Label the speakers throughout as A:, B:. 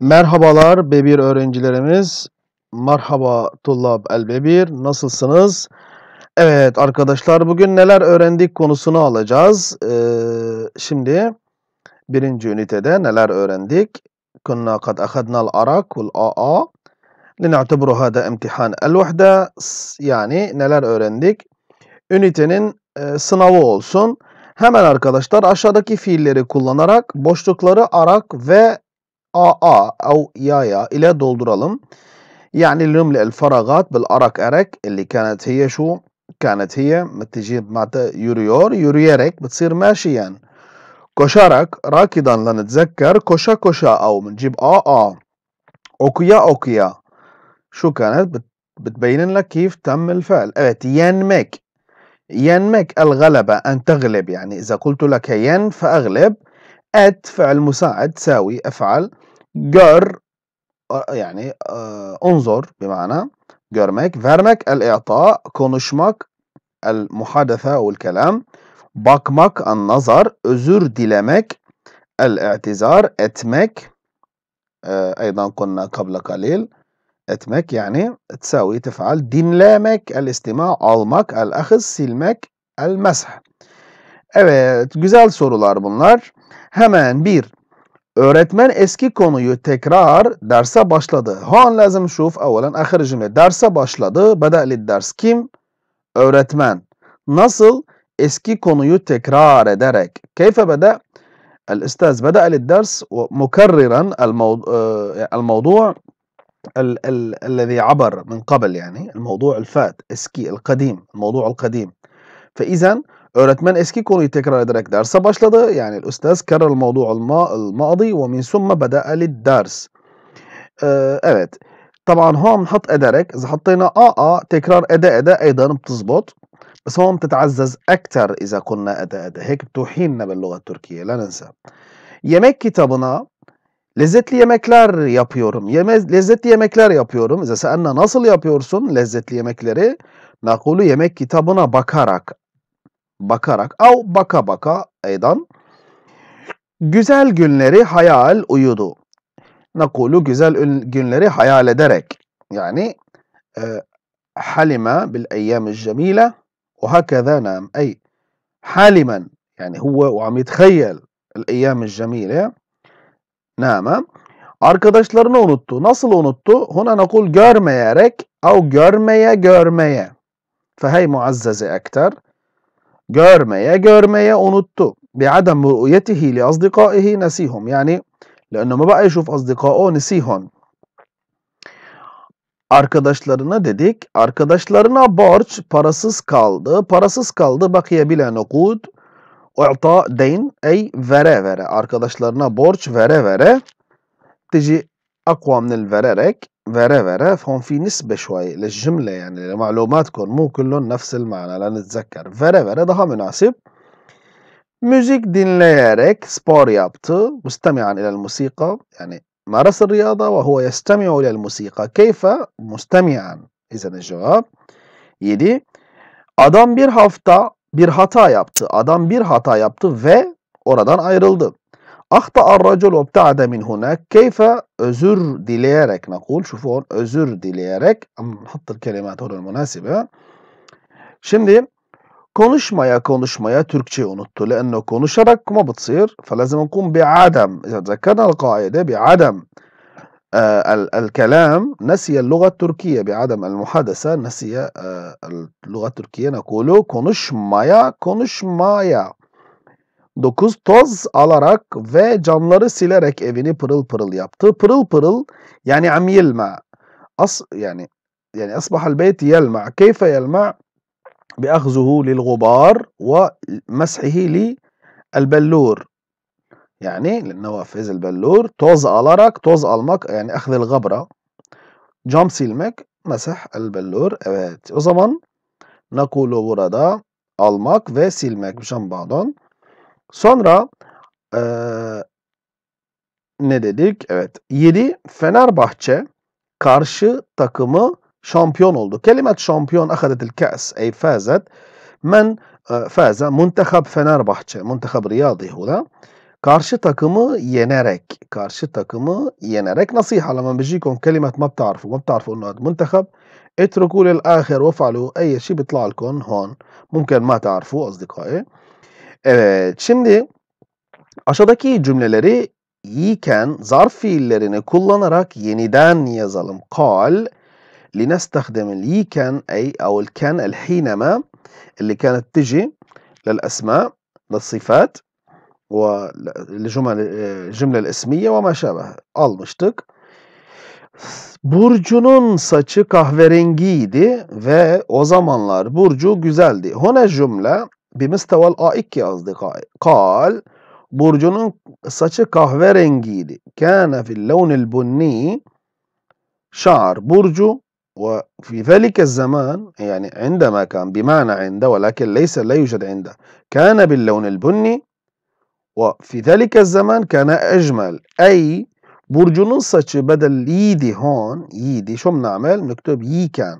A: Merhabalar Bebir öğrencilerimiz. Merhaba Tullab El Bebir. Nasılsınız? Evet arkadaşlar bugün neler öğrendik konusunu alacağız. Ee, şimdi birinci ünitede neler öğrendik? Kunna kad ahadnal arak ul aa. Lina'tibru hada imtihan el vahda. Yani neler öğrendik? Ünitenin e, sınavı olsun. Hemen arkadaşlar aşağıdaki fiilleri kullanarak boşlukları arak ve AA آه، آه، أو يايا ile dolduralım. يعني اليوم الفراغات بالأرك أرك اللي كانت هي شو؟ كانت هي بتجيب معناتها يوريور يوريرك بتصير ماشيا كوشارك راكضا لنتذكر كوشا كوشا أو بنجيب آ آ أوكيا أوكيا شو كانت؟ بتبين لك كيف تم الفعل evet yenmek yenmek الغلبة أن تغلب يعني إذا قلت لك ين فأغلب at فعل مساعد تساوي افعل جر يعني آه انظر بمعنى جرمك فيرمك الإعطاء كونشمك المحادثة أو الكلام bakmak النظر özür dilemek الاعتذار etmek آه أيضا قلنا قبل قليل اتمك يعني تساوي تفعل دينلامك الاستماع almak الأخذ silmek المسح Evet güzel sorular bunlar. Hemen bir. Öğretmen eski konuyu tekrar derse başladı. Hoan lazım şuf evvelen ahir cümle. Derse başladı. Bedeli ders kim? Öğretmen. Nasıl? Eski konuyu tekrar ederek. Keyfe beda? الأستاذ بدأ للدرس مكررا الموضوع, الموضوع ال ال الذي عبر من قبل يعني الموضوع الفات اسكي القديم الموضوع القديم فإذا Öğretmen eski konuyu tekrar ederek derse başladı. Yani üstaz kerrel mevdu'ul ma'di ve min summe beda'a ders. Ee, evet. taban هون بنحط ederek اذا حطينا ا تكرار ede ادا ايضا بتزبط بس هون بتتعزز اكثر اذا قلنا ادا ادا هيك بتوحيلنا باللغه التركيه لا ننسى yemek kitabına lezzetli yemekler yapıyorum. Yeme lezzetli yemekler yapıyorum. İza sa'alna nasıl yapıyorsun lezzetli yemekleri? Nakulu yemek kitabına bakarak bakarak av baka baka eydan güzel günleri hayal uyudu. Nakulu güzel günleri hayal ederek yani e, halime bil eyyamil cemile ve hakeza nam ey halimen yani huve ve am yethayyel el eyyamil cemile nama arkadaşlarını unuttu. Nasıl unuttu? Huna nakul görmeyerek av görmeye görmeye. Fehey muazzeze ekter görmeye görmeye unuttu. بعدم رؤيته لأصدقائه نسيهم yani لأنه ما بقى يشوف أصدقائه نسيهم arkadaşlarına dedik. Arkadaşlarına borç parasız kaldı. Parasız kaldı. Bakiye bile nukud. U'ta deyn. Ey vere vere. Arkadaşlarına borç vere vere. Tici akvamnil vererek. فرا فرا هون في نسبة شوي للجملة يعني لمعلوماتكم مو كلهم نفس المعنى لنتذكر فرا فرا ده مناسب دين ليرك سبور يابتو مستمعا إلى الموسيقى يعني مارس الرياضة وهو يستمع إلى الموسيقى كيف مستمعا إذا الجواب يدي أدم بير hafta bir hata yaptı. Adam bir hata yaptı ve oradan ayrıldı. أخطأ الرجل وابتعد من هناك كيف أزر ديليرك نقول شوفوا هون أزر ديليرك نحط الكلمات هون المناسبة Şimdi konuşmaya konuşmaya تركشي unuttu. لأنه konuşarak ما بتصير فلازم نقوم بعدم إذا تذكرنا القاعدة بعدم آه الكلام نسي اللغة التركية بعدم المحادثة نسي آه اللغة التركية نقول konuşmaya konuşmaya 9. Toz alarak ve camları silerek evini pırıl pırıl yaptı. Pırıl pırıl yani am As, yani yani asbahal beyt yelma. Keyfe yelma? بأخذه للغبار ومسحه للبلور yani للنوافذ البلور toz alarak toz almak yani أخذ الغبرة cam silmek مسح البلور evet o zaman nakulu burada almak ve silmek cam bağdan. Sonra e, ne dedik? Evet. 7 Fenerbahçe karşı takımı şampiyon oldu. Kelimet şampiyon el ka's ey fazet. Men faza muntehab Fenerbahçe. Muntehab Riyadi huna. Karşı takımı yenerek. Karşı takımı yenerek. Nasiha لما بيجيكم كلمة ما بتعرفوا ما بتعرفوا انه هذا منتخب اتركوا للاخر وافعلوا اي شيء بيطلع لكم هون ممكن ما تعرفوا اصدقائي Evet şimdi aşağıdaki cümleleri iken zarf fiillerini kullanarak yeniden yazalım. Kal لنستخدم اليكن أي أو الكان الحينما اللي كانت تجي للأسماء للصفات والجمل الجملة الاسمية وما شابه almıştık. Burcu'nun saçı kahverengiydi ve o zamanlar Burcu güzeldi. Hona cümle بمستوى الآئك يا أصدقائي قال برج saçı kahverengiydi. كان في اللون البني شعر برجو وفي ذلك الزمان يعني عندما كان بمعنى عنده ولكن ليس لا يوجد عنده كان باللون البني وفي ذلك الزمان كان أجمل أي برجنون saçı بدل يدي هون يدي شو بنعمل نكتب يي كان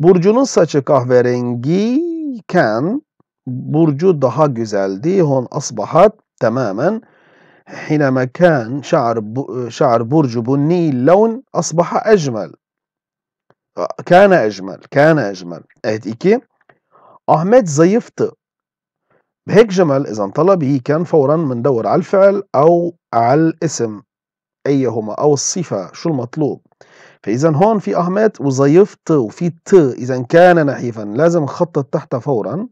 A: برجنون saçı kahverengi كان برجو ده جزال دي هون أصبحت تماما حينما كان شعر شعر برج بني اللون أصبح أجمل كان أجمل كان أجمل أهد إيكي أحمد زيفت بهيك جمل إذا هي كان فورا مندور على الفعل أو على الاسم أيهما أو الصفة شو المطلوب فإذا هون في أحمد وزيفت وفي ت إذا كان نحيفا لازم نخطط تحت فورا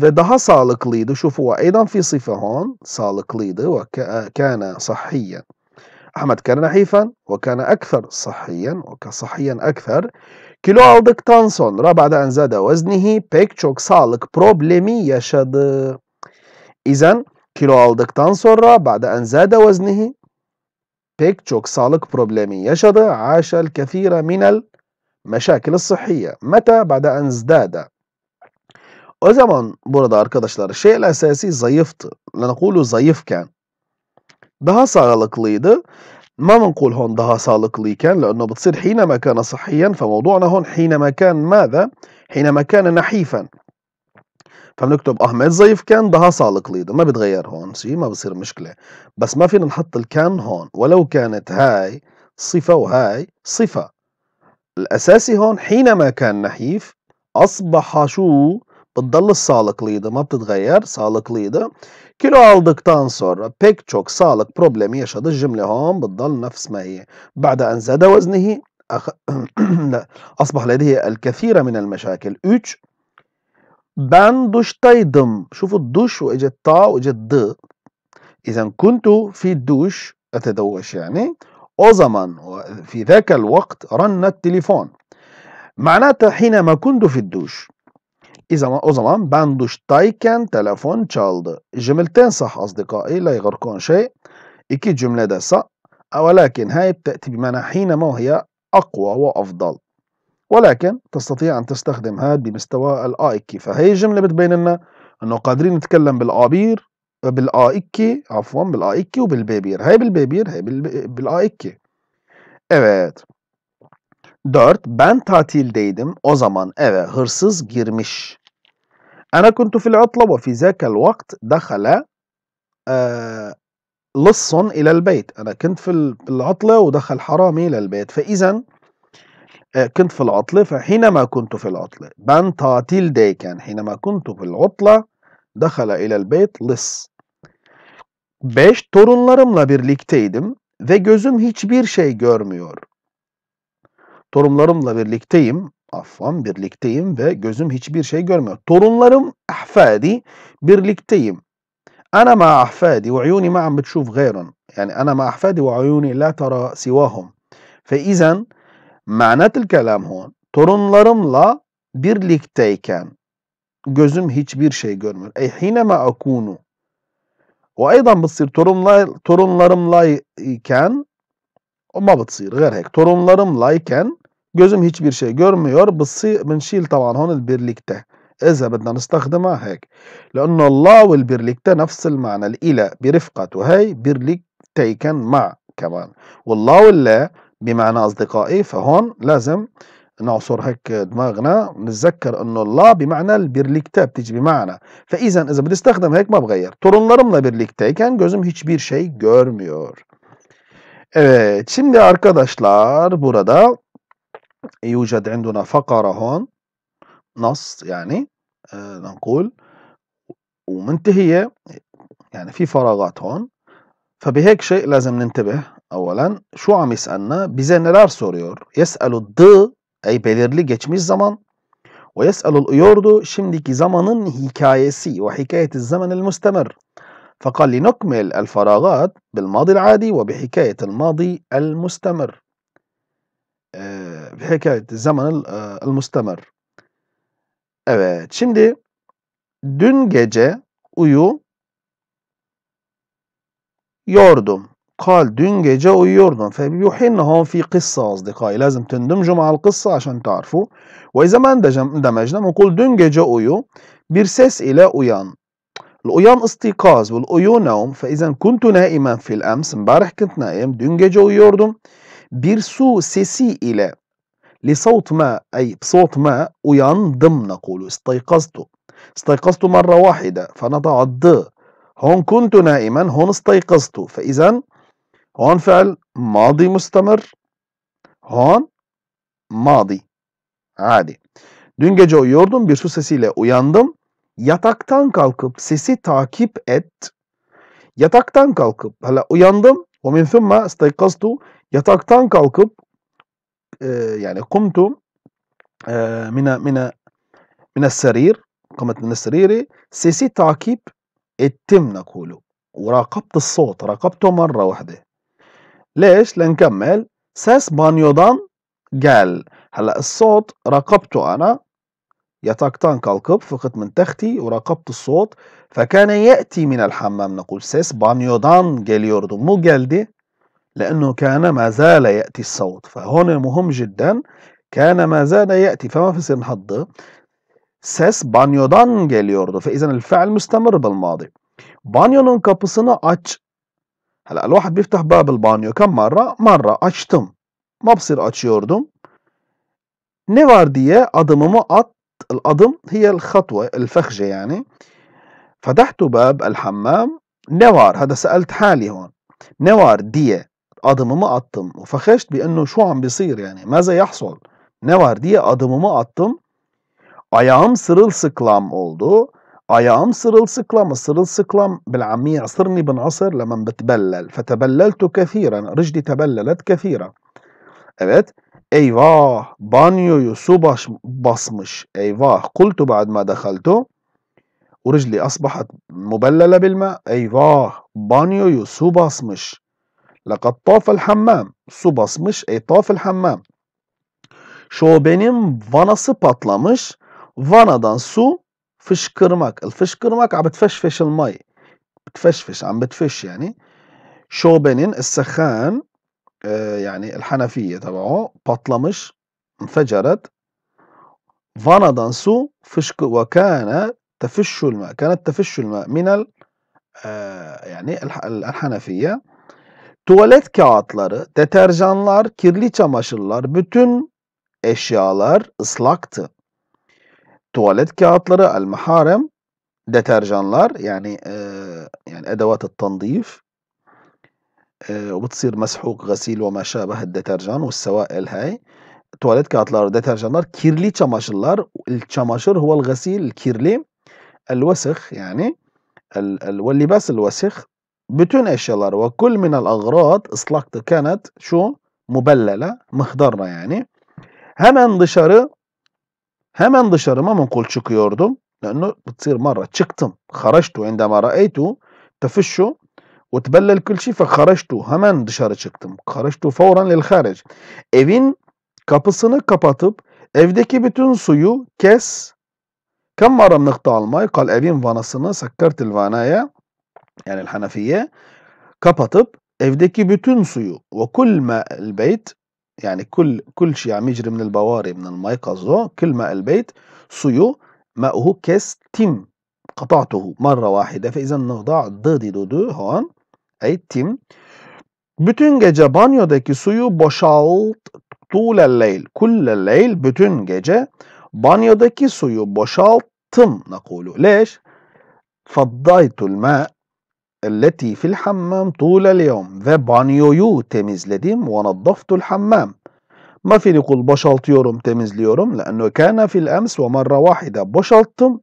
A: لديها سالق ليدة شوفوا أيضا في صفة هون سالق ليدة وكان صحيا أحمد كان نحيفا وكان أكثر صحيا وكان صحيا أكثر كيلو aldık Tanson را بعد أن زاد وزنه pek çok sağlık problemi yaşadı. إذن kilo aldıktan sonra بعد أن زاد وزنه pek çok sağlık problemi yaşadı. عاش الكثير من المشاكل الصحية. متى بعد أن ازداد O zaman burada arkadaşlar şeyl esası zayıftı. Lanakulu zayıfken daha sağlıklıydı. ما بنقول هون صالق لي كان لأنه بتصير حينما كان صحيا فموضوعنا هون حينما كان ماذا؟ حينما كان نحيفا فبنكتب أحمد ضيف كان ضها سالقلي ما بتغير هون شيء ما بصير مشكلة بس ما فينا نحط الكان هون ولو كانت هاي صفة وهاي صفة الأساسي هون حينما كان نحيف أصبح شو؟ Bıddalı sağlıklıydı ما بتتغير sağlıklıydı. Kilo aldıktan sonra pek çok sağlık problemi yaşadı. Cümle هون بتضل نفس ما هي. بعد أن زاد وزنه أخ... أصبح لديه الكثير من المشاكل. 3 Ben duştaydım. شوفوا الدوش وإجت طا وإجت د. إذا كنت في الدوش أتدوش يعني. أو زمان في ذاك الوقت رن التليفون. معناته حينما كنت في الدوش zaman o zaman ben duştayken telefon çaldı. Cümleten sah asdikai la ygarkon şey. İki cümlede sah. ولكن هاي بتأتي بمعنى حينما وهي أقوى وأفضل ولكن تستطيع أن تستخدم هاد بمستوى الآيكي فهي جملة بتبين لنا أنه قادرين نتكلم بالآبير بالآيكي عفوا بالآيكي وبالبيبير هاي بالبيبير هاي بالآيكي Evet. 4. Ben tatildeydim. O zaman eve hırsız girmiş. أنا كنت في العطلة وفي ذاك الوقت دخل آه، لص إلى البيت أنا كنت في العطلة ودخل حرامي إلى البيت فإذا آه، كنت في العطلة فحينما كنت في العطلة بان تاتيل دي كان حينما كنت في العطلة دخل إلى البيت لص 5. Torunlarımla birlikteydim ve gözüm hiçbir şey görmüyor. Torunlarımla birlikteyim Affan birlikteyim ve gözüm hiçbir şey görmüyor. Torunlarım ahfadi birlikteyim. Ana ma ahfadi ve uyuni am bitşuf gayrun. Yani ana ma ahfadi ve uyuni la tara sivahum. Fe izen ma'natil kelam hon. Torunlarımla birlikteyken gözüm hiçbir şey görmüyor. Ey ma akunu. Ve aydan bıtsir torunlar, torunlarımla iken o ma bıtsir. Gerek. Torunlarımla iken Gözüm hiçbir şey görmüyor. بنشيل طبعا هون البرليكتا إذا بدنا نستخدمها هيك لأنه الله والبرليكتا نفس المعنى الإلى برفقة وهي برليكتيكن مع كمان والله واللا بمعنى أصدقائي فهون لازم نعصر هيك دماغنا نتذكر انه الله بمعنى البرليكتا بتيجي بمعنى فاذا اذا بدي استخدم هيك ما بغير torunlarımla birlikteyken gözüm hiçbir şey görmüyor. Evet şimdi arkadaşlar burada يوجد عندنا فقرة هون نص يعني آه نقول ومنتهية يعني في فراغات هون فبهيك شيء لازم ننتبه أولا شو عم يسألنا بزينلار سوريور يسأل الض أي مش زمن ويسأل الأيوردو şimdiki zamanın هيكايسي وحكاية الزمن المستمر فقال لنكمل الفراغات بالماضي العادي وبحكاية الماضي المستمر hikayet zaman el-mustamar. Evet. Şimdi dün gece uyu yordum. قال دون gece uyuyordum. فبيوحين هون في قصة أصدقائي لازم تندمجوا مع القصة عشان تعرفوا. وإذا ما اندمجنا بنقول دون gece uyu bir ses ile uyan. القيام استيقاظ والأيو نوم فإذا كنت نائما في الأمس امبارح كنت نايم دون gece uyuyordum bir su sesi ile li savt ma ay صوت ma uyandım nakulu istayqaztu استيقظت مرة واحدة فنضع الض هون كنت نائما هون استيقظت فإذا هون فعل ماضي مستمر هون ماضي عادي Dün gece uyuyordum bir su sesiyle uyandım. Yataktan kalkıp sesi takip et. Yataktan kalkıp hala uyandım ومن ثم استيقظت يتاكتان كالكب آه، يعني قمت آه، من من من السرير قمت من السرير سيسي تاكيب اتم نقوله وراقبت الصوت راقبته مرة واحدة ليش لنكمل ساس بانيودان قال هلا الصوت راقبته انا يتاكتان كالكب فقط من تختي وراقبت الصوت فكان يأتي من الحمام نقول ses banyodan geliyordu مو geldi لأنه كان ما زال يأتي الصوت فهنا مهم جدا كان ما زال يأتي فما في نحضه ses banyodan geliyordu فإذا الفعل مستمر بالماضي banyonun كابسنا أتش هلا الواحد بيفتح باب البانيو كم مرة؟ مرة أتشتم ما بصير açıyordum ne var diye adımımı at القضم هي الخطوة الفخجة يعني فتحت باب الحمام نوار هذا سألت حالي هون نوار دية قضم قطم وفخشت بأنه شو عم بيصير يعني ماذا يحصل ما قطم أيام سرل سكلام أولدو أيام سرل سكلام سرل سكلام بالعامية يعصرني بنعصر لما بتبلل. فتبللت كثيرا. رجلي تبللت كثيرا. Evet. Eyvah! Banyoyu su baş, basmış. Eyvah! Kultu ba'd ma dakhaltu. Uricli asbahat mubellele bilme. Eyvah! Banyoyu su basmış. Lekad tafel hammam. Su basmış. Ey tafel hammam. Şobenin vanası patlamış. Vanadan su fışkırmak. El fışkırmak abet feşfeşil may. Feşfeş, am betfeş yani. Şobenin, es-sekhan, yani El Hanefiye o patlamış. Feceret. Vanadan su fışkı ve kâne tefişşül mâ. Kânet tefişşül minel yani El, el Hanefiye. Tuvalet kağıtları, deterjanlar, kirli çamaşırlar, bütün eşyalar ıslaktı. Tuvalet kağıtları, el maharem, deterjanlar yani e, yani edevat-ı tandif آه، وبتصير مسحوق غسيل وما شابه الدترجان والسوائل هاي تواليت كاتلار دترجانلار كيرلي تشاماشلر التشاماشر هو الغسيل الكيرلي الوسخ يعني ال ال واللباس الوسخ بتون اشيالار وكل من الاغراض اصلاكت كانت شو مبللة مخضرة يعني همان دشاري همان دشاري ما منقول تشكيوردو لانه بتصير مرة تشكتم خرجت عندما رأيتو تفشو وتبلل كل şi فخرجت hemen dışarı çıktım. خرجت فورا للخارج. Evin kapısını kapatıp evdeki bütün suyu kes. Kam maramlıkta almayı kal evin vanasını sakkartil vanaya yani Hanefiye kapatıp evdeki bütün suyu ve kul ma'el beyt yani kul kul şey mecri min el bavari min el maykazu kul ma'el beyt suyu ma'uhu kestim قطعته مرة واحدة فإذا النقضاء ضدي دودو هون ettim. Bütün gece banyodaki suyu boşalt tule leyl. Kulle leyl bütün gece banyodaki suyu boşalttım. Nakulu. Leş? Faddaytul ma التي fil الحمام طول اليوم ve banyoyu temizledim ve naddaftul hammam mafilikul boşaltıyorum temizliyorum kana fil في ve ومرة واحدة boşalttım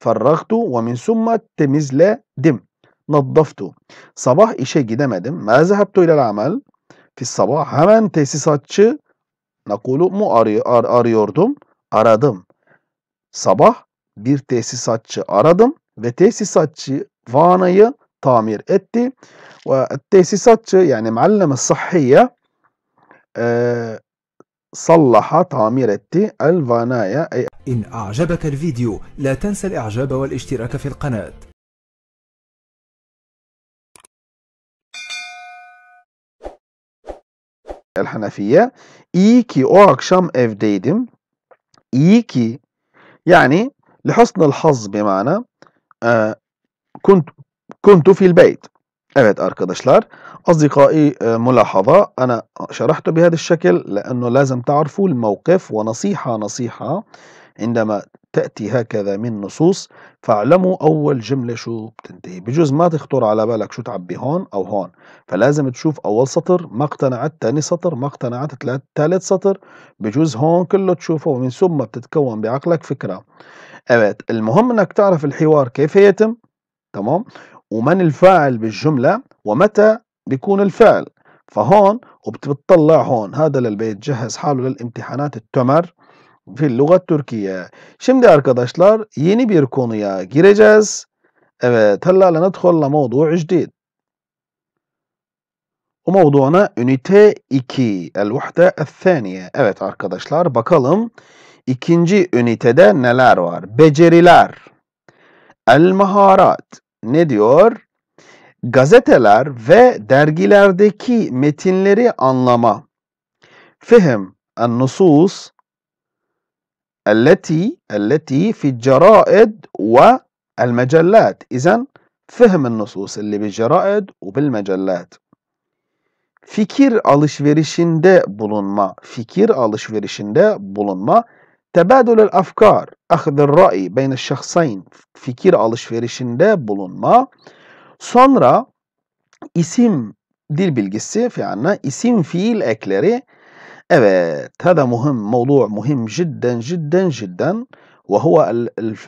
A: farragtu ve min summa temizledim Naddaftu. Sabah işe gidemedim. Mezehebtu ilel amel. Fis sabah. Hemen tesisatçı nakulu mu arıyor, ar arıyordum? Aradım. Sabah bir tesisatçı aradım ve tesisatçı vanayı tamir etti. Ve tesisatçı yani muallime sahhiye e, صلح تعمير التي الفانايا أي إن أعجبك الفيديو لا تنسى الإعجاب والاشتراك في kanat. الحنفية iki او اكشام evdeydim. اي كي يعني لحسن الحظ بمعنى آه كنت كنت في البيت. Evet arkadaşlar أصدقائي آه، ملاحظة أنا شرحت بهذا الشكل لأنه لازم تعرفوا الموقف ونصيحة نصيحة عندما تأتي هكذا من نصوص فاعلموا أول جملة شو بتنتهي بجوز ما تخطر على بالك شو تعبي هون أو هون فلازم تشوف أول سطر ما اقتنعت تاني سطر ما اقتنعت ثالث سطر بجوز هون كله تشوفه ومن ثم بتتكون بعقلك فكرة أبت المهم أنك تعرف الحوار كيف يتم تمام ومن الفاعل بالجملة ومتى بيكون الفعل فهون وبتطلع هون هذا للبيت جهز حاله للامتحانات التمر fil lugat Türkiye. Şimdi arkadaşlar yeni bir konuya gireceğiz. Evet, هلا لندخل لموضوع جديد. وموضوعنا ünite 2, el-vahde el-thaniye. Evet arkadaşlar bakalım ikinci ünitede neler var? Beceriler. El-maharat. Ne diyor? Gazeteler ve dergilerdeki metinleri anlama. Fihim, en-nusus, التي التي في الجرائد والمجلات إذا فهم النصوص اللي بالجرائد وبالمجلات fikir alışverişinde bulunma, fikir alışverişinde bulunma, tebadülül afkar, ahdir ra'i beyne şahsayn, fikir alışverişinde bulunma, sonra isim dil bilgisi fi yani isim fiil ekleri أبد هذا مهم موضوع مهم جدا جدا جدا وهو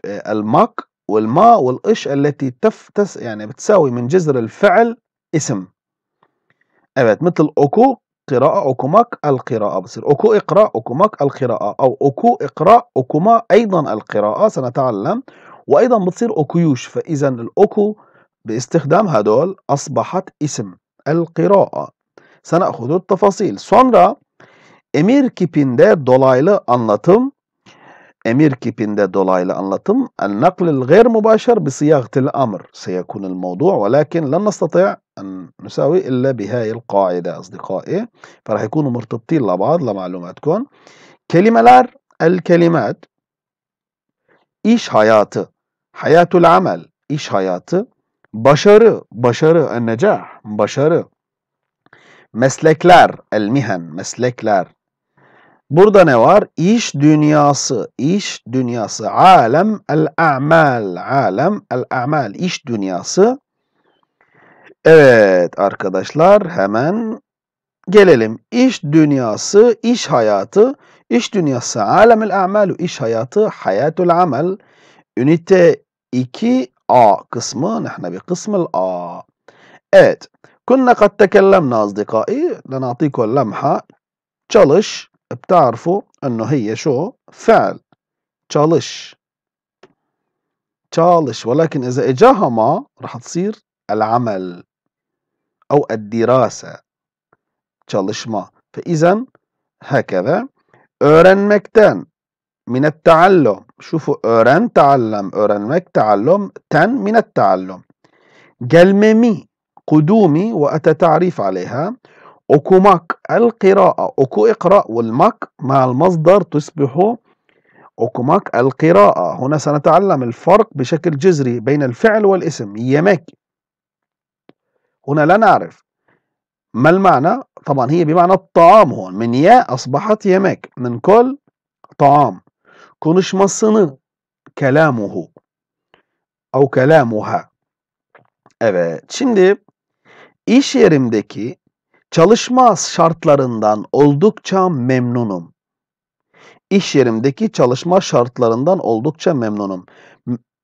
A: الماك والما والإش التي تفتس يعني بتساوي من جذر الفعل اسم أبد مثل أوكو قراءة أوكوماك القراءة بصير أوكو اقرأ أوكوماك القراءة أو أوكو اقرأ أوكوما أيضا القراءة سنتعلم وأيضا بتصير أوكيوش فإذا الأوكو باستخدام هدول أصبحت اسم القراءة سنأخذ التفاصيل سونرا Emir kipinde dolaylı anlatım emir kipinde dolaylı anlatım el naklil gayr mubaşer bi siyagetil amr seyekun el mevdu' velakin lan nastati' en nusawi illa bi hayil kaide asdikai فرح يكونوا مرتبطين لبعض لمعلوماتكم kelimeler el kelimat iş hayatı hayatul amel iş hayatı başarı başarı en necah başarı meslekler el mihen meslekler Burada ne var? İş dünyası, iş dünyası. Alem el-a'mal, alem el-a'mal, iş dünyası. Evet arkadaşlar hemen gelelim. İş dünyası, iş hayatı. iş dünyası alemil a'malu iş hayatı hayatul amel. Ünite 2 A kısmı. Nahna Bir kısmı A. Evet. Kunna kad tekellemna azdikai. Lenatiku lemha. Çalış. بتعرفوا انه هي شو فعل تشالش تشالش ولكن اذا اجاها ما رح تصير العمل او الدراسة تشالش ما فاذا هكذا اورن مكتن من التعلم شوفوا اورن تعلم اورن مك تعلم تن من التعلم gelmemi قدومي وأتى تعريف عليها أوكوماك القراءة أوكو إقراء والماك مع المصدر تصبح أوكوماك القراءة هنا سنتعلم الفرق بشكل جذري بين الفعل والاسم يماكي هنا لا نعرف ما المعنى طبعا هي بمعنى الطعام هون من يا أصبحت يماك من كل طعام مصن كلامه او كلامها Evet şimdi iş yerimdeki Çalışma şartlarından oldukça memnunum. İş yerimdeki çalışma şartlarından oldukça memnunum.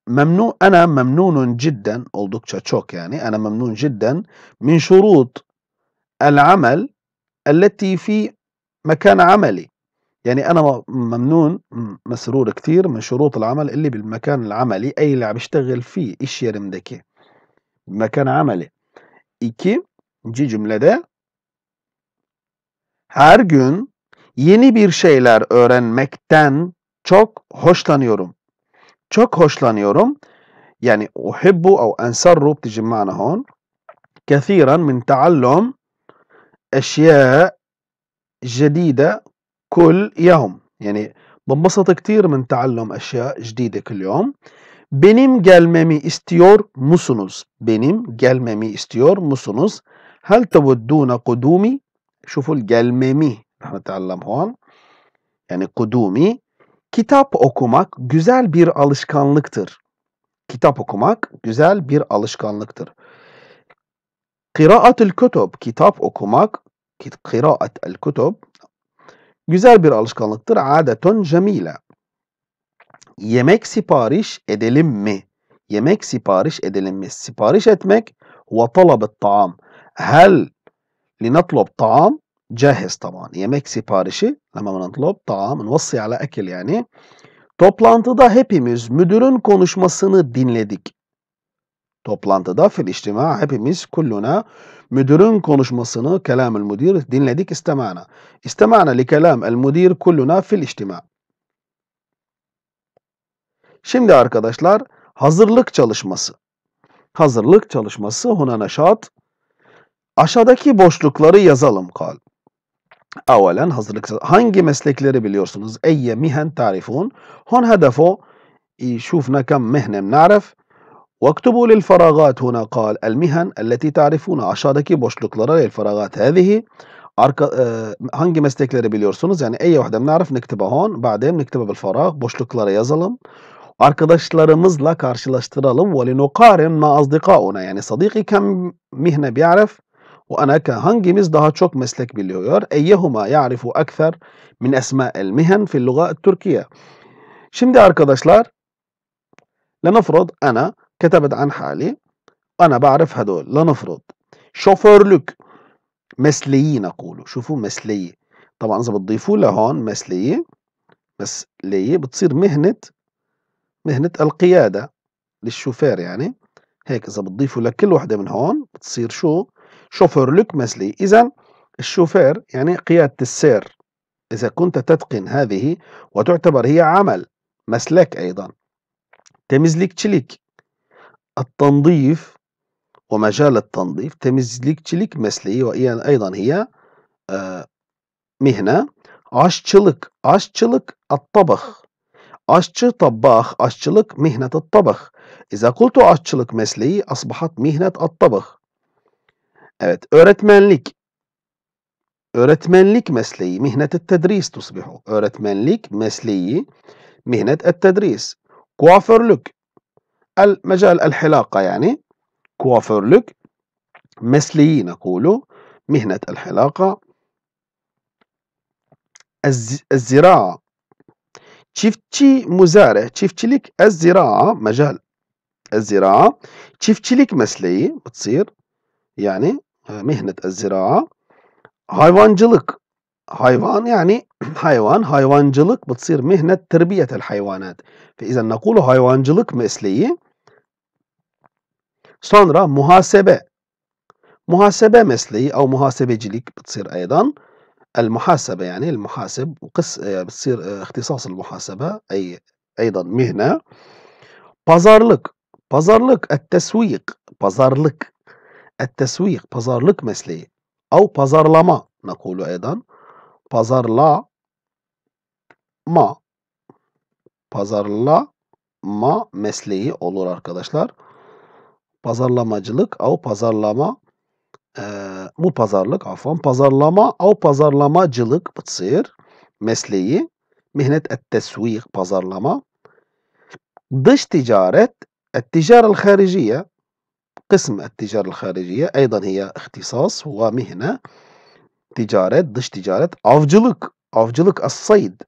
A: Memnun, ana memnunun cidden, oldukça çok yani, ana memnun cidden min şurut el amel التي في مكان عملي يعني انا ممنون مسرور كتير من شروط العمل bil mekan العملي اي اللي بشتغل فيه ايش يرمدكي مكان عملي iki ikinci cümlede her gün yeni bir şeyler öğrenmekten çok hoşlanıyorum. Çok hoşlanıyorum. Yani uhibbu au ensarru بتجي معنا هون كثيرا من تعلم أشياء جديدة كل يوم يعني بنبسط كتير من تعلم أشياء جديدة كل يوم benim gelmemi istiyor musunuz? Benim gelmemi istiyor musunuz? Hal teveddûne kudûmi şuful gelmemi rahmeti Allah'ın yani kudumi kitap okumak güzel bir alışkanlıktır. Kitap okumak güzel bir alışkanlıktır. Kıraatül kutub kitap okumak kıraat el kutub güzel bir alışkanlıktır. Adetun cemile. Yemek sipariş edelim mi? Yemek sipariş edelim mi? Sipariş etmek ve talabet taam. Hel لنطلب طعام جاهز طبعا yemek siparişi لما نطلب طعام نوصي على أكل yani toplantıda hepimiz müdürün konuşmasını dinledik. Toplantıda fil içtima hepimiz kulluna müdürün konuşmasını kelamül müdür dinledik istemana. İstemana li kelam el müdür kulluna fil içtima. Şimdi arkadaşlar hazırlık çalışması. Hazırlık çalışması huna neşat Aşağıdaki boşlukları yazalım kal. Evvelen hazırlık hangi meslekleri biliyorsunuz? Eyye mihen tarifun. Hon hedefu شوفنا كم مهنة بنعرف واكتبوا للفراغات هنا قال Mihen, التي تعرفون aşağıdaki boşluklara للفراغات هذه arka, e, hangi meslekleri biliyorsunuz yani ey vahda بنعرف نكتبها هون بعدين نكتبها بالفراغ boşluklara yazalım arkadaşlarımızla karşılaştıralım ve ma مع ona. yani صديقي كم mihne بيعرف وأناك هنجي مزدهاتشوك مسلك بليوير أيهما يعرف أكثر من أسماء المهن في اللغة التركية شمدي أركضاشلار لنفرض أنا كتبت عن حالي أنا بعرف هدول لنفرض شوفورلوك مسليي نقوله شوفوا مسليي طبعا إذا بتضيفوا لهون مسليي مسليي بتصير مهنة مهنة القيادة للشوفير يعني هيك إذا بتضيفوا لكل وحدة من هون بتصير شو شوفر لوك مسلي إذا الشوفير يعني قيادة السير إذا كنت تتقن هذه وتعتبر هي عمل مسلك أيضا تمزليك تشليك التنظيف ومجال التنظيف تمزليك تشليك مسلي وأيضا هي آه، مهنة اشتشلك اشتشلك الطبخ اشتش طباخ اشتشلك مهنة الطبخ إذا قلت اشتشلك مسلي أصبحت مهنة الطبخ Evet, öğretmenlik. Öğretmenlik mesleği, mihnet tedris tusbihu. Öğretmenlik mesleği, mihnet tedris. Kuaförlük. El mecal el hilaka yani kuaförlük mesleği ne kulu? mihnet el hilaka الزراعة çiftçi muzare çiftçilik ez ziraa mecal ez ziraa çiftçilik mesleği بتصير yani مهنة الزراعة حيوانجلك حيوان يعني حيوان حيوانجلك بتصير مهنة تربية الحيوانات فإذا نقول حيوانجلك مثلي sonra محاسبة محاسبة مثلي أو محاسبة جليك بتصير أيضا المحاسبة يعني المحاسب وقس بتصير اختصاص المحاسبة أي أيضا مهنة بازارلك بازارلك التسويق بازارلك Et-tesvik, pazarlık mesleği. Av pazarlama, nakulu eden. Pazarla, ma. Pazarlama mesleği olur arkadaşlar. Pazarlamacılık, av pazarlama, e, bu pazarlık, afan pazarlama, av pazarlamacılık, bıtsır mesleği. Mihnet et-tesvik, pazarlama. Dış ticaret, et-ticaret-el-hariciye, قسم التجارة الخارجية أيضا هي اختصاص ومهنة تجارة دش تجارة أفجلك أفجلك الصيد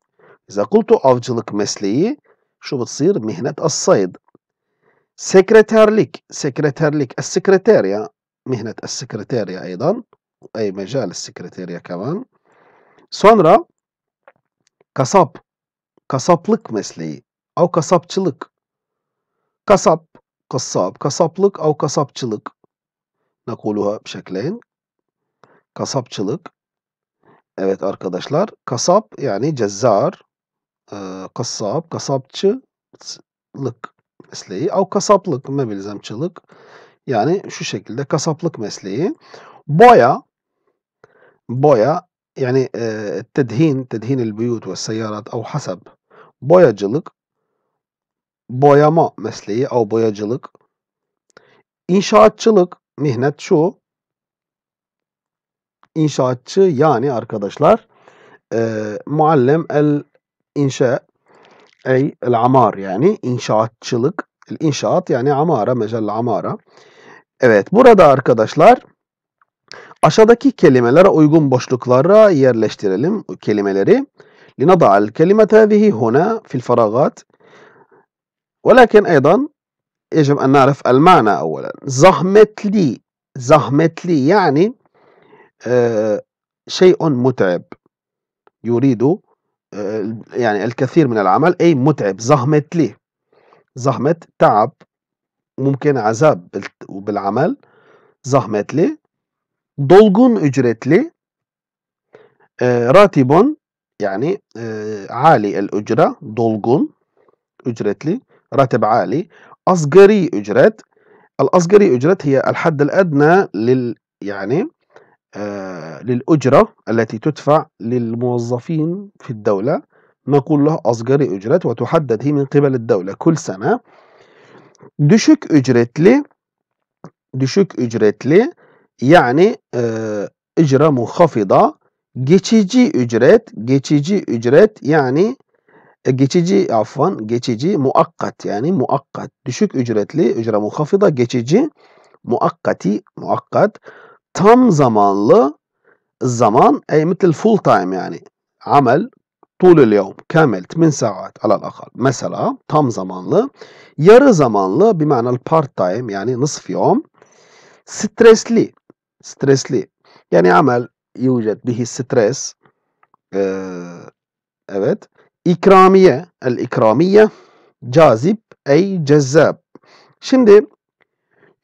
A: إذا قلت أفجلك مثلي شو بتصير مهنة الصيد سكرتيرلك سكرتيرلك السكرتيريا مهنة السكرتيريا أيضا أي مجال السكرتيريا كمان سونرا كصاب كصابلك مثلي أو كصابتشلك كصاب kasap Kasaplık av kasapçılık. Nakuluha şekleyin. Kasapçılık. Evet arkadaşlar. Kasap yani cezzar. E, kassab. Kasapçılık mesleği. Av kasaplık. ne Mebilizamçılık. Yani şu şekilde kasaplık mesleği. Boya. Boya. Yani e, tedhin. Tedhin el buyut ve seyyarat. Av hasab. Boyacılık boyama mesleği av boyacılık. İnşaatçılık mihnet şu. İnşaatçı yani arkadaşlar e, muallem el inşa ey el amar yani inşaatçılık. El inşaat yani amara mecel amara. Evet burada arkadaşlar aşağıdaki kelimelere uygun boşluklara yerleştirelim kelimeleri. لنضع الكلمة هذه هنا في الفراغات ولكن أيضا يجب أن نعرف المعنى أولا زحمت لي زحمت لي يعني آه شيء متعب يريد آه يعني الكثير من العمل أي متعب زحمت لي زحمة تعب ممكن عذاب بالعمل زحمت لي dolgun أجرت لي آه، راتب يعني آه، عالي الأجرة el أجرت لي راتب عالي أصغري أجرت الأصغري أجرت هي الحد الأدنى لل يعني آه للأجرة التي تدفع للموظفين في الدولة نقول له أصغري أجرت وتحدد هي من قبل الدولة كل سنة دشك düşük ücretli düşük ücretli yani e, أجرة منخفضة geçici أجرت geçici أجرت يعني e, geçici afvan geçici muakkat yani muakkat düşük ücretli ücre muhafıda geçici muakkati muakkat tam zamanlı zaman ey مثل full time yani amel طول اليوم كامل 8 saat, على الأقل Mesela tam zamanlı yarı zamanlı bir manal part time yani nısf yom stresli stresli yani amel يوجد به stres ee, evet İkramiye, el ikramiye, cazip, ey cezzab. Şimdi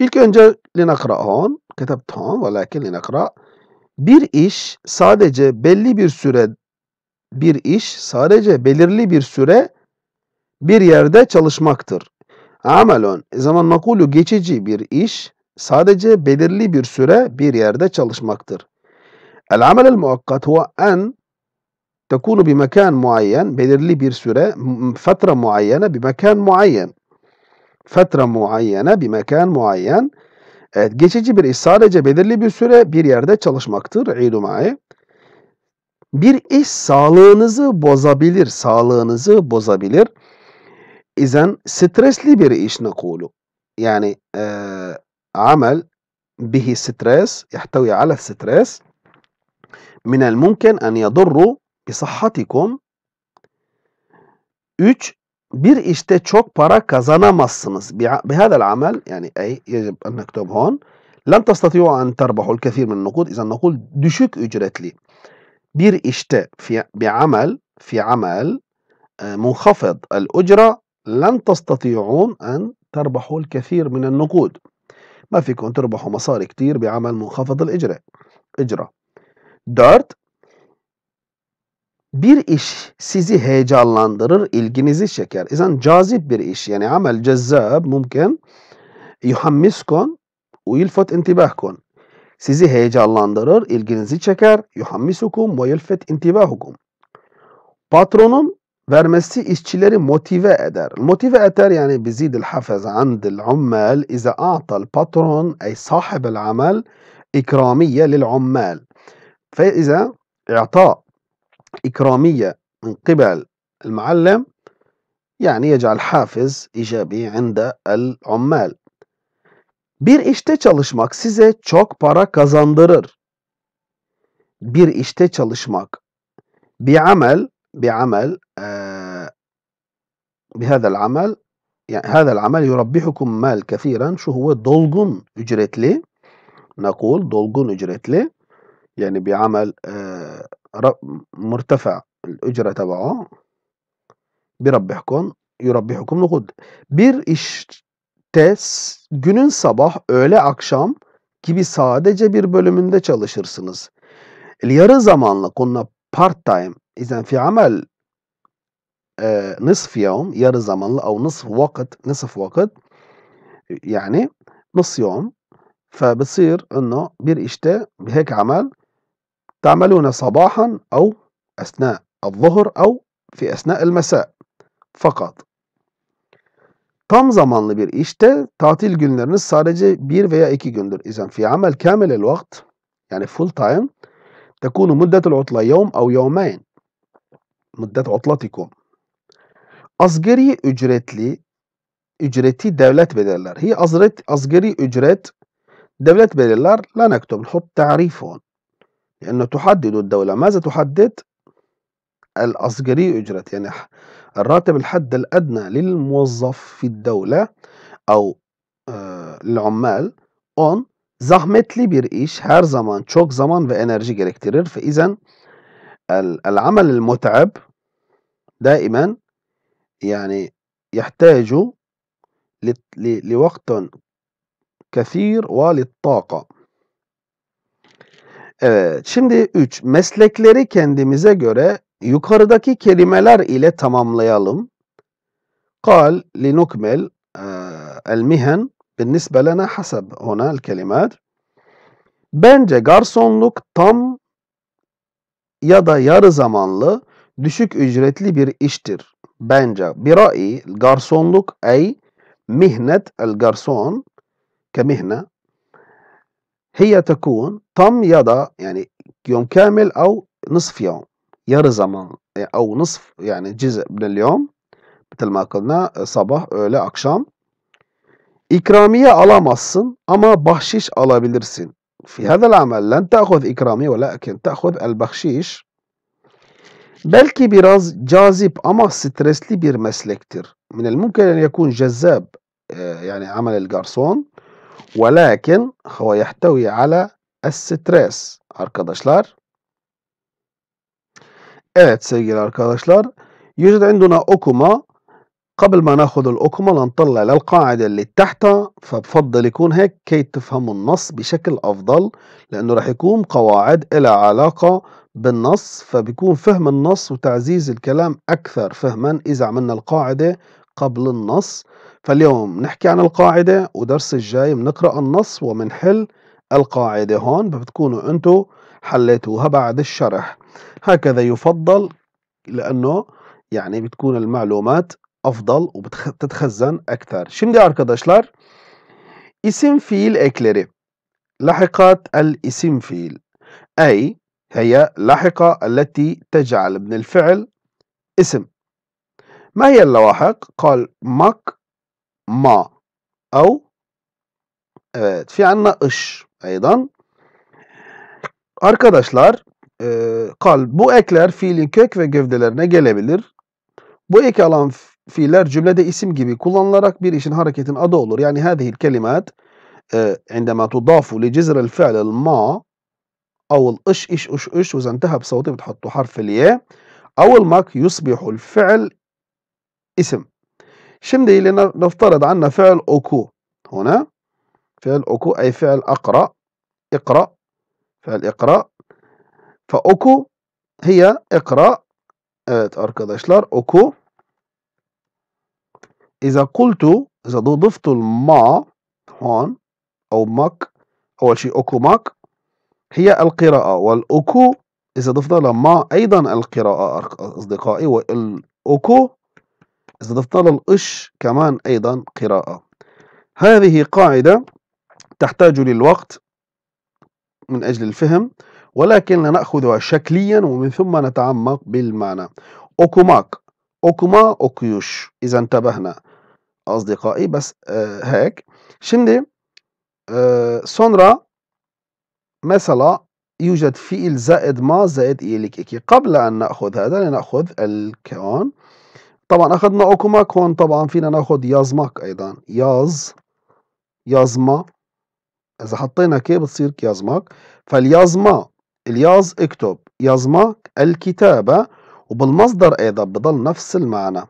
A: ilk önce linakra'an, ketebtan ve lakin linakra. Bir iş sadece belli bir süre, bir iş sadece belirli bir süre bir yerde çalışmaktır. Amelon, e zaman makulu geçici bir iş sadece belirli bir süre bir yerde çalışmaktır. El amel el muakkat huve en tekunu bir mekan muayyen belirli bir süre fatra muayyene bir mekan muayyen fatra muayyene bir mekan muayyen evet, geçici bir iş sadece belirli bir süre bir yerde çalışmaktır idumai bir iş sağlığınızı bozabilir sağlığınızı bozabilir izen stresli bir iş ne kulu yani e, amel bihi stres yahtavi ala stres min el mumkin en yadurru بصحتكم 3 bir işte çok para kazanamazsınız. بهذا العمل يعني أي يجب أن نكتب هون لن تستطيعوا أن تربحوا الكثير من النقود إذا نقول düşük ücretli bir işte في بعمل في عمل آه، منخفض الأجرة لن تستطيعون أن تربحوا الكثير من النقود ما فيكم تربحوا مصاري كتير بعمل منخفض الإجرة إجرة دارت bir iş sizi heyecanlandırır, ilginizi çeker. İnsan cazip bir iş yani amel cezzab mümkün yuhammiskon ve yilfet intibahkon. Sizi heyecanlandırır, ilginizi çeker. Yuhammisukum ve yilfet intibahukum. Patronun vermesi işçileri motive eder. Motive eder yani bizidil hafız andil ummel ize a'tal patron ey sahibel amel ikramiye lil ummel. Fe ize i'ta إكرامية من قبل المعلم يعني يجعل حافز إيجابي عند العمال. Bir işte çalışmak size çok para kazandırır. Bir işte çalışmak. بعمل بعمل آه بهذا العمل يعني هذا العمل يربحكم مال كثيرا شو هو dolgun ücretli نقول dolgun ücretli يعني بعمل آه مرتفع الأجرة تبعه birabbihukum yurabbihukum nuhud. Bir işte günün sabah, öğle, akşam gibi sadece bir bölümünde çalışırsınız. Yarı zamanlı konuna part time izen fi amel نصف يوم yarı zamanlı او نصف وقت نصف وقت يعني نص يوم فبتصير انه bir işte هيك عمل تعملون صباحا أو أثناء الظهر أو في أثناء المساء fakat tam zamanlı bir işte tatil günleriniz sadece bir veya iki gündür. İzen fi amel kamil el vakt yani full time tekunu müddetul utla yevm ev yevmeyn müddet utlatikum asgari ücretli ücreti devlet belirler. Hi azret asgari ücret devlet belirler. La nektum hut ta'rifun. لأنه تحدد الدولة ماذا تحدد؟ الأصغري أجرة يعني الراتب الحد الأدنى للموظف في الدولة أو آه، للعمال on زحمتلي bir iş هر زمان çok زمان ve enerji gerektirir. فإذا العمل المتعب دائما يعني يحتاج لوقت كثير وللطاقة Evet, şimdi 3. Meslekleri kendimize göre yukarıdaki kelimeler ile tamamlayalım. قال لنكمل المهن بالنسبة لنا حسب هنا الكلمات. Bence garsonluk tam ya da yarı zamanlı düşük ücretli bir iştir. Bence birayı garsonluk ey mihnet el garson kemihne هي تكون طم يدا يعني يوم كامل أو نصف يوم يرى زمان أو نصف يعني جزء من اليوم مثل ما قلنا sabah, öğle, akşam. مصن alamazsın ama bahşiş alabilirsin. في هذا العمل لن تأخذ إكرامي ولكن تأخذ البخشيش belki biraz cazip ama stresli bir meslektir. من الممكن أن يكون جذاب آه، يعني عمل الجارسون ولكن هو يحتوي على الستريس arkadaşlar. Evet sevgili arkadaşlar. يوجد عندنا okuma. قبل ما ناخد الأكمة لنطلع للقاعدة اللي تحتها فبفضل يكون هيك كي تفهموا النص بشكل أفضل لأنه رح يكون قواعد إلى علاقة بالنص فبيكون فهم النص وتعزيز الكلام أكثر فهما إذا عملنا القاعدة قبل النص فاليوم نحكي عن القاعدة ودرس الجاي بنقرأ النص ومنحل القاعدة هون بتكونوا أنتوا حليتوها بعد الشرح هكذا يفضل لأنه يعني بتكون المعلومات أفضل وبتتخزن أكثر. Şimdi أركضاشلار اسم فيل ekleri لحقات الاسم فيل أي هي لاحقة التي تجعل من الفعل اسم ما هي اللواحق؟ قال مك ما أو Evet في عنا ış أيضا Arkadaşlar e, kal bu ekler fiilin kök ve gövdelerine gelebilir. Bu ek alan fiiller cümlede isim gibi kullanılarak bir işin hareketin adı olur. Yani هذه الكلمات عندما تضاف لجذر الفعل الما أو الإش إش إش إش وإذا انتهى بصوتي بتحطوا حرف الياء أو المك يصبح الفعل اسم شمدي لنفترض عنا فعل أكو هنا فعل أكو أي فعل أقرأ اقرأ فعل اقرأ فأكو هي اقرأ آه، اركض arkadaşlar أوكو إذا قلت إذا ضفت الما هون أو مك أول شيء أكو مك هي القراءة والأكو إذا ضفنا لما أيضا القراءة أصدقائي والأكو إذا ضفنا لها الإش كمان أيضا قراءة هذه قاعدة تحتاج للوقت من أجل الفهم ولكن لنأخذها شكليا ومن ثم نتعمق بالمعنى أوكوماك أوكوما أوكيوش إذا انتبهنا أصدقائي بس آه هيك شندي آه سونرا مثلا يوجد فيل زائد ما زائد إيليك إكي قبل أن نأخذ هذا لنأخذ الكون طبعا اخذنا اوكوماك هون طبعا فينا ناخذ يازماك ايضا ياز يازما اذا حطينا كي بتصير كيازماك فاليازما الياز اكتب يازماك الكتابة وبالمصدر ايضا بضل نفس المعنى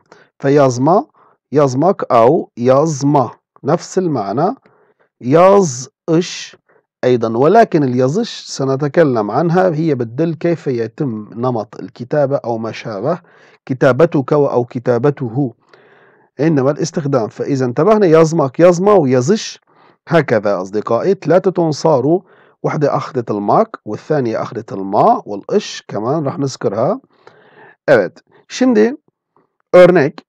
A: فيازما يازماك او يازما نفس المعنى ياز اش أيضا ولكن اليزش سنتكلم عنها هي بتدل كيف يتم نمط الكتابة أو ما شابه كتابتك أو كتابته إنما الاستخدام فإذا انتبهنا يزمك يزما ويزش هكذا أصدقائي ثلاثة صاروا واحدة أخذت الماك والثانية أخذت الما والإش كمان راح نذكرها أبد شندي أرنك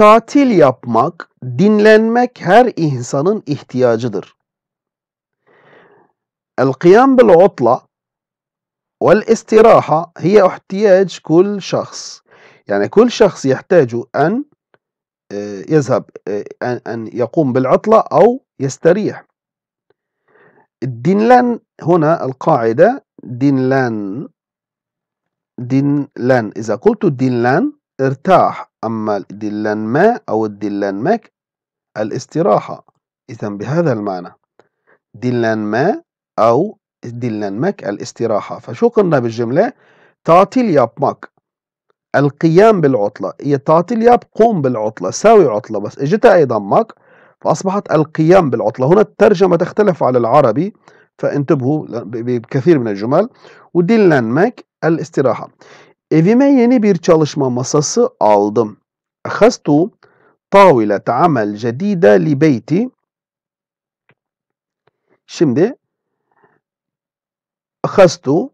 A: tatil yapmak, dinlenmek her insanın ihtiyacıdır. القيام بالعطلة والاستراحة هي احتياج كل شخص يعني كل شخص يحتاج أن آه، يذهب آه، أن يقوم بالعطلة أو يستريح دينلان هنا القاعدة دينلان دينلان إذا قلت دينلان ارتاح أما دينلان ما أو الدينلان ماك الاستراحة إذا بهذا المعنى دينلان ما au dinlenmek el istiraha. Faşokunna bir cümle tatil yapmak. El kıyam bil utla. هي tatil yap, قم بالعطلة. ساوي عطلة. بس اجتها ايضا مك فأصبحت القيام بالعطلة. هنا الترجمة تختلف على العربي فانتبهوا بكثير من الجمل. Bu dinlenmek el istiraha. Evime yeni bir çalışma masası aldım. Ahastu tavile amel cedide li beyti. Şimdi أخذت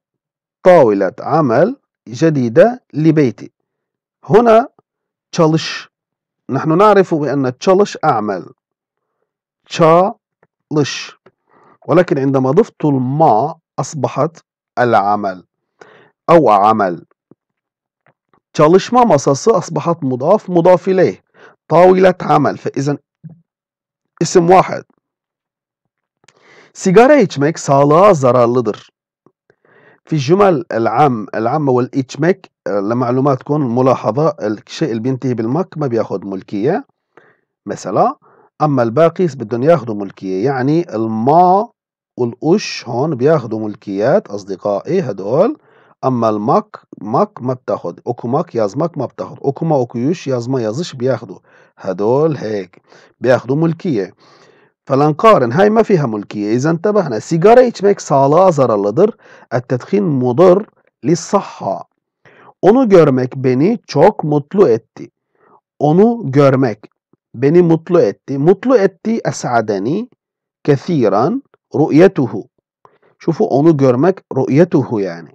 A: طاولة عمل جديدة لبيتي هنا تشالش نحن نعرف بأن تشالش أعمل تشالش ولكن عندما ضفت الماء أصبحت العمل أو عمل ما مصاص أصبحت مضاف مضاف إليه طاولة عمل فإذا اسم واحد Sigara içmek sağlığa zararlıdır. في الجمل العام العامة والإتشماك آه، لمعلومات تكون ملاحظة الشيء اللي بينتهي بالمك ما بياخد ملكية مثلا أما الباقي بدهم ياخدوا ملكية يعني الما والأش هون بياخدوا ملكيات أصدقائي هدول أما المك مك ما بتاخد أوكوماك يازمك ما بتاخد أوكوما أوكيوش يازما يازش بياخدوا هدول هيك بياخدوا ملكية Felenkarin hay ma fiha mulkiye. İzen tebehne. Sigara içmek sağlığa zararlıdır. Ettedhin mudur lissahha. Onu görmek beni çok mutlu etti. Onu görmek beni mutlu etti. Mutlu etti es'adeni kethiran ru'yetuhu. Şufu onu görmek ru'yetuhu yani.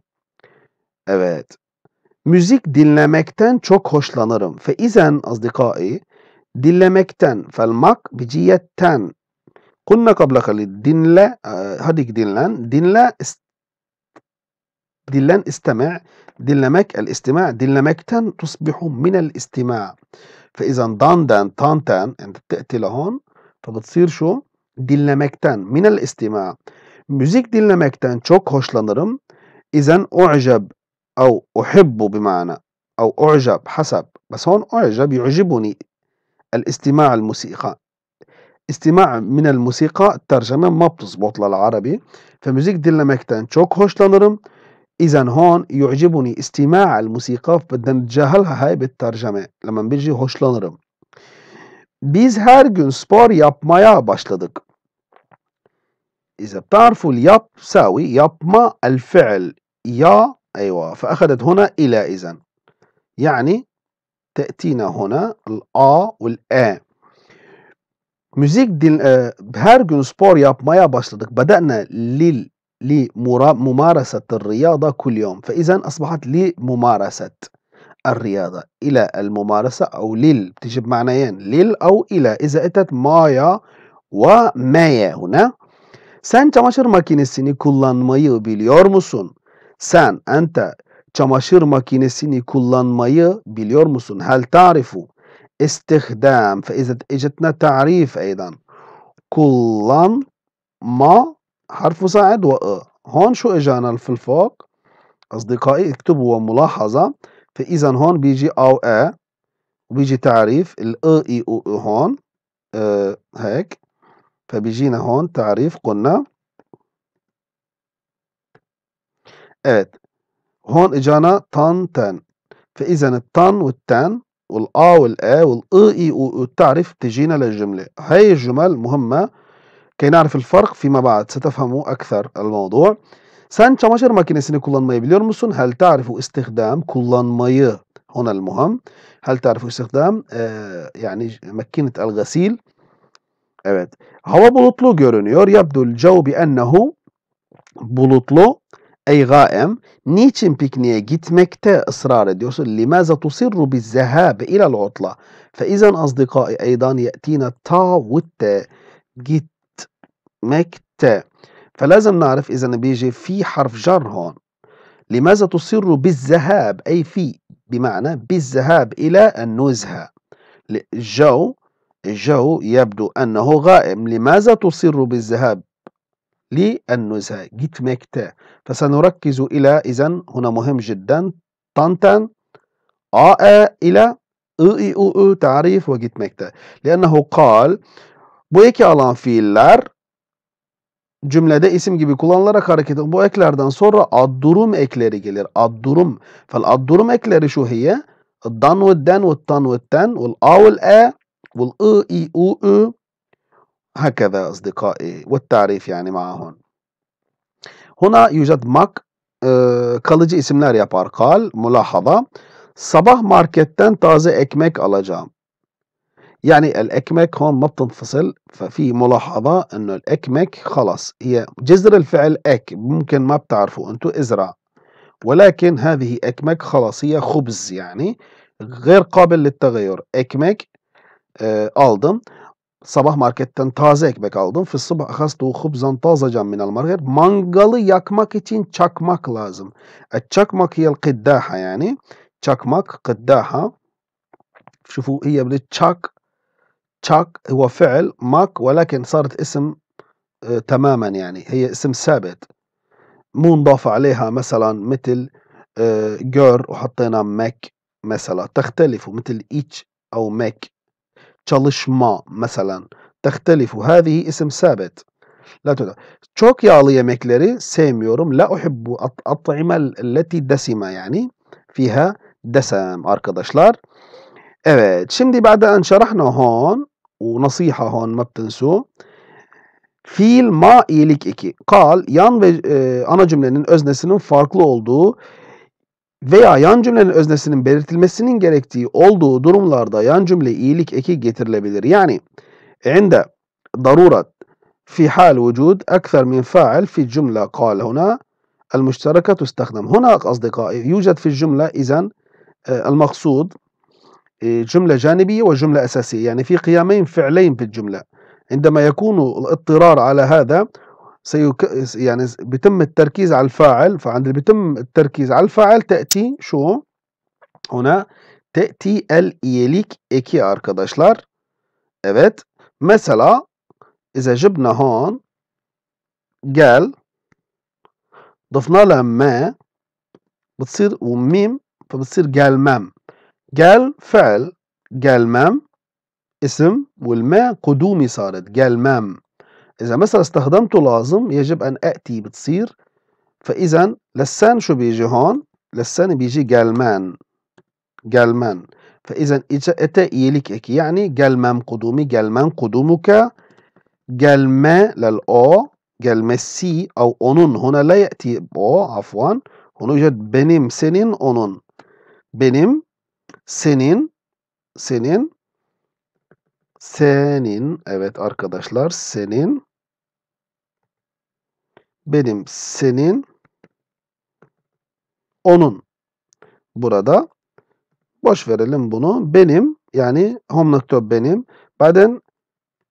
A: Evet. Müzik dinlemekten çok hoşlanırım. Fe izen azdikai dinlemekten felmak biciyetten كنا قبل قليل دينلا آه، هذيك دينلان دينلا دين لا استمع دلمك الاستماع دلمكتن تصبح من الاستماع فإذا داندان تانتان أنت بتأتي لهون فبتصير شو دلمكتن من الاستماع müzik dinlemekten هوش hoşlanırım. إذا أعجب أو أحب بمعنى أو أعجب حسب بس هون أعجب يعجبني الاستماع الموسيقى من الموسيقى ترجمة ما بتزبط للعربي arabi. دي müzik dinlemekten هوش لنرم إذا هون يعجبني استماع الموسيقى فبدنا نتجاهلها هاي بالترجمة لما بيجي hoşlanırım. Biz her gün spor yapmaya başladık. إذا بتعرفوا الياب ساوي يبما الفعل يا أيوة فأخذت هنا إلى إذا يعني تأتينا هنا الآ والآ müzik din e, her gün spor yapmaya başladık. Bedene lil li ممارسة الرياضة كل يوم فإذا أصبحت لي ممارسة الرياضة إلى الممارسة أو لل بتجيب معنيين لل أو إلى إذا أتت مايا ومايا هنا Sen çamaşır makinesini kullanmayı biliyor musun? Sen, ente, çamaşır makinesini kullanmayı biliyor musun? Hel tarifu استخدام فإذا إجتنا تعريف أيضا كلا ما حرف مساعد و هون شو إجانا في الفوق أصدقائي اكتبوا ملاحظة فإذا هون بيجي أو أ وبيجي تعريف الأ إي أو أ هون أه هيك فبيجينا هون تعريف قلنا ات هون إجانا طن تن فإذا الطن والتن والآ والآ والآ والتعرف تجينا للجملة هاي الجمل مهمة كي نعرف الفرق فيما بعد ستفهموا أكثر الموضوع سان çamaşır makinesini kullanmayı biliyor مسون هل تعرف استخدام kullanmayı هنا المهم هل تعرف استخدام آه، يعني مكينة الغسيل Evet. Hava bulutlu يبدو الجو بأنه ennehu أي غائم نيتشن بيكنيه gitmekte إصرار ديوسل لماذا تصر بالذهاب إلى العطلة فإذا أصدقائي أيضا يأتينا تا وتا gitmekte فلازم نعرف إذا بيجي في حرف جر هون لماذا تصر بالذهاب أي في بمعنى بالذهاب إلى النزهة الجو الجو يبدو أنه غائم لماذا تصر بالذهاب للنزهة gitmekte فسنركز إلى إذن هنا مهم جدا طنطا آ إلى I, U, U تعريف ve gitmekte. لأنه قال bu iki alan fiiller cümlede isim gibi kullanılarak hareket eden bu eklerden sonra ad durum ekleri gelir. Ad durum, Fel addurum ekleri şu hiye. Dan ve den ve tan ve ten ve a ve e ve i i u u. Hakeza asdikai. Ve tarif yani ma'ahun. هنا يوجد ماك e, kalıcı isimler yapar. Kal, mülahaza. Sabah marketten taze على جام يعني الأكمك هون ما بتنفصل ففي ملاحظة أنه الأكمك خلص هي جذر الفعل أك ممكن ما بتعرفوا أنتوا ازرع ولكن هذه أكمك خلاص هي خبز يعني غير قابل للتغير أكمك آه ألدم sabah marketten taze ekmek aldım. Fıssı bakastu hubzan tazacan minel market. Mangalı yakmak için çakmak lazım. Et çakmak yel kıddaha yani. Çakmak kıddaha. Şufu iyi من çak. Çak هو فعل mak. ولكن صارت اسم آه tamamen yani. Hiye isim sabit. مو نضاف عليها مثلا مثل gör. Hattayna mek mesela. Tehtelifu mitil iç. او ماك çalışma mesela. Tehtelifu. Hâzihi isim sabit. La Çok yağlı yemekleri sevmiyorum. La uhibbu at'imel leti desima yani. Fiha desem arkadaşlar. Evet. Şimdi ba'da en şerahna hon. ونصيحة هون ما بتنسوا Fiil ma iyilik eki. Kal yan ve e, ana cümlenin öznesinin farklı olduğu veya yan cümlenin öznesinin belirtilmesinin gerektiği olduğu durumlarda yan cümle iyilik eki getirilebilir. Yani عند ضرورة في حال وجود أكثر من فاعل في الجملة قال هنا المشتركة تستخدم هنا أصدقائي يوجد في الجملة إذا المقصود جملة جانبية وجملة أساسية يعني في قيامين فعلين في الجملة عندما يكون الاضطرار على هذا سيك... يعني بيتم التركيز على الفاعل فعند اللي بيتم التركيز على الفاعل تأتي شو هنا تأتي el iyilik eki arkadaşlar. Evet. Mesela إذا جبنا هون قال ضفنا لها ما بتصير وميم فبتصير قال مام قال فعل قال مام اسم والما قدومي صارت قال مام إذا مثلا استخدمت لازم يجب أن أأتي بتصير فإذا لسان شو بيجي هون لسان بيجي جالمان جالمان فإذا أتى إليك يعني جالمان قدومي جالمان قدومك جالما للأو جالما سي أو أونون هنا لا يأتي بأو عفوا هنا يوجد بنم سنين أونون بنم سنين سنين سنين evet arkadaşlar senin benim, senin, onun. Burada boş verelim bunu. Benim yani hom nokta benim. Baden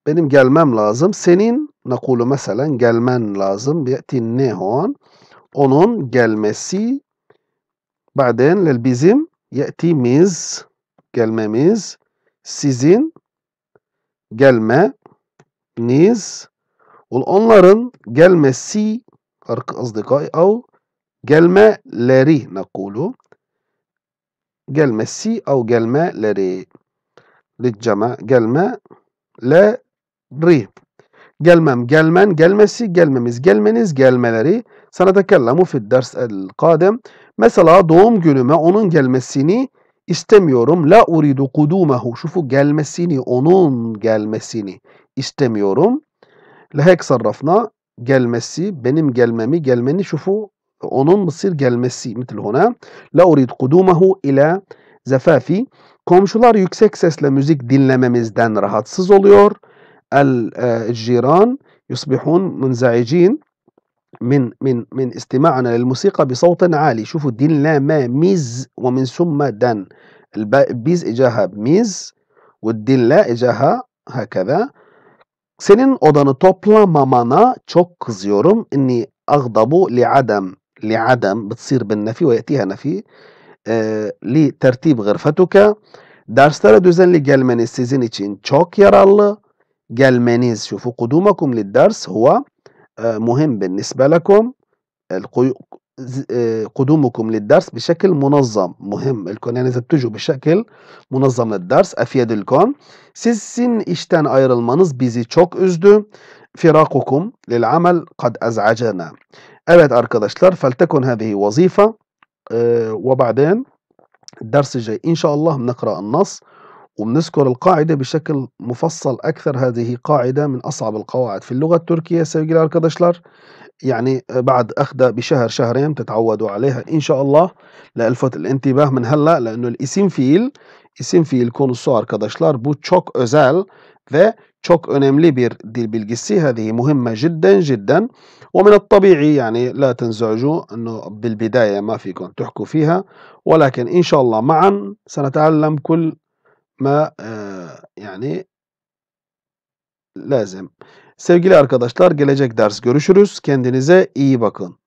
A: benim gelmem lazım. Senin nakulu mesela gelmen lazım. Bi'ti nehon. Onun gelmesi. Baden lel bizim ye'timiz gelmemiz. Sizin gelme gelmeniz Onların gelmesi arkadaşlar, أو gelmeleri نقول gelmesi أو gelmeleri gelme, للجمع gelmeleri gelmem gelmen gelmesi gelmemiz gelmeniz gelmeleri Sana سنتكلم ders el kadem. mesela doğum günüme onun gelmesini istemiyorum la uridu kudumehu şufu gelmesini onun gelmesini istemiyorum Lahek صرفنا gelmesi benim gelmemi gelmeni şufu onun mısır gelmesi mitil huna la urid kudumahu ila zefafi komşular yüksek sesle müzik dinlememizden rahatsız oluyor el ciran yusbihun munzaicin من من من استماعنا للموسيقى بصوت عالي شوفوا دين لام ميز ومن ثم دن البيز اجاها بميز والدين لا اجاها هكذا Senin odanı toplamamana çok kızıyorum. İnni agdabu li'adem ve yetiha بالنفي ويأتيها نفي لترتيب غرفتك derslere düzenli gelmeniz sizin için çok yararlı. Gelmeniz şufu kudumakum lidders huve muhim بالنسبة لكم آه، قدومكم للدرس بشكل منظم مهم الكون يعني اذا بتجوا بشكل منظم للدرس افيد الكون sizin اشتان ayrılmanız بيزي تشوك ازدو فراقكم للعمل قد ازعجنا ابد evet فلتكن هذه وظيفة أه وبعدين الدرس الجاي ان شاء الله بنقرا النص وبنذكر القاعدة بشكل مفصل أكثر هذه قاعدة من أصعب القواعد في اللغة التركية sevgili arkadaşlar يعني بعد أخذها بشهر شهرين بتتعودوا عليها إن شاء الله لألفت الانتباه من هلأ لأنه فيل كون konusu arkadaşlar بو çok özel ve çok önemli bir dil bilgisi. هذه مهمة جدا جدا ومن الطبيعي يعني لا تنزعجوا أنه بالبداية ما فيكم تحكوا فيها ولكن إن شاء الله معا سنتعلم كل ما آه، يعني لازم Sevgili arkadaşlar gelecek ders görüşürüz. Kendinize iyi bakın.